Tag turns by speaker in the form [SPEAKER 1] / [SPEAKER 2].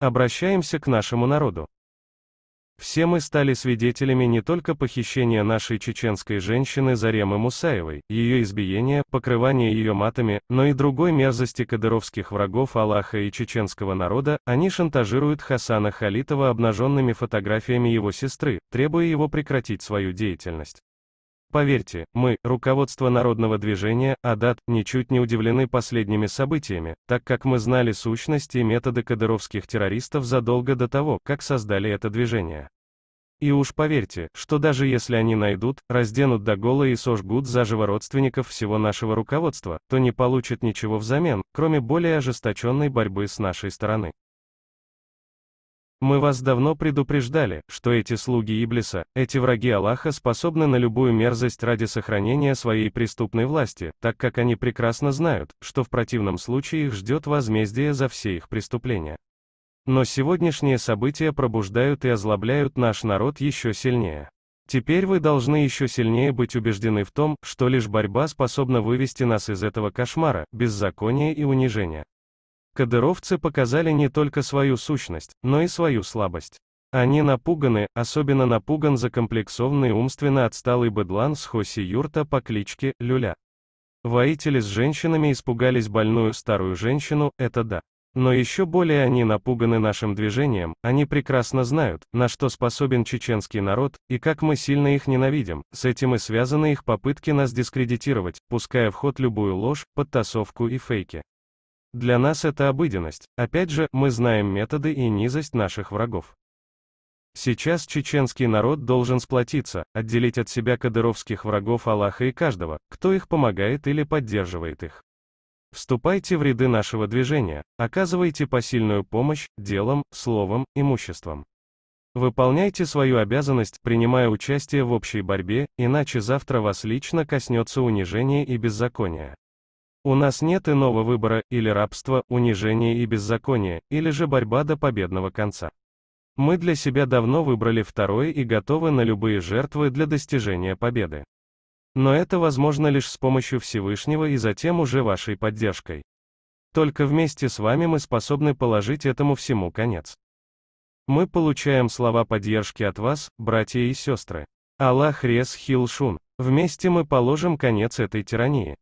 [SPEAKER 1] Обращаемся к нашему народу. Все мы стали свидетелями не только похищения нашей чеченской женщины Заремы Мусаевой, ее избиения, покрывания ее матами, но и другой мерзости кадыровских врагов Аллаха и чеченского народа, они шантажируют Хасана Халитова обнаженными фотографиями его сестры, требуя его прекратить свою деятельность. Поверьте, мы, руководство народного движения, АДАТ, ничуть не удивлены последними событиями, так как мы знали сущность и методы кадыровских террористов задолго до того, как создали это движение. И уж поверьте, что даже если они найдут, разденут до гола и сожгут заживо родственников всего нашего руководства, то не получат ничего взамен, кроме более ожесточенной борьбы с нашей стороны. Мы вас давно предупреждали, что эти слуги Иблиса, эти враги Аллаха способны на любую мерзость ради сохранения своей преступной власти, так как они прекрасно знают, что в противном случае их ждет возмездие за все их преступления. Но сегодняшние события пробуждают и озлобляют наш народ еще сильнее. Теперь вы должны еще сильнее быть убеждены в том, что лишь борьба способна вывести нас из этого кошмара, беззакония и унижения. Кадыровцы показали не только свою сущность, но и свою слабость. Они напуганы, особенно напуган закомплексованный умственно отсталый быдлан с Хоси Юрта по кличке Люля. Воители с женщинами испугались больную старую женщину, это да. Но еще более они напуганы нашим движением, они прекрасно знают, на что способен чеченский народ, и как мы сильно их ненавидим, с этим и связаны их попытки нас дискредитировать, пуская в ход любую ложь, подтасовку и фейки. Для нас это обыденность. Опять же, мы знаем методы и низость наших врагов. Сейчас чеченский народ должен сплотиться, отделить от себя кадыровских врагов Аллаха и каждого, кто их помогает или поддерживает их. Вступайте в ряды нашего движения, оказывайте посильную помощь, делом, словом, имуществом. Выполняйте свою обязанность, принимая участие в общей борьбе, иначе завтра вас лично коснется унижение и беззаконие. У нас нет иного выбора, или рабство, унижение и беззаконие, или же борьба до победного конца. Мы для себя давно выбрали второе и готовы на любые жертвы для достижения победы. Но это возможно лишь с помощью Всевышнего и затем уже вашей поддержкой. Только вместе с вами мы способны положить этому всему конец. Мы получаем слова поддержки от вас, братья и сестры. Аллах Рес Хилшун. Вместе мы положим конец этой тирании.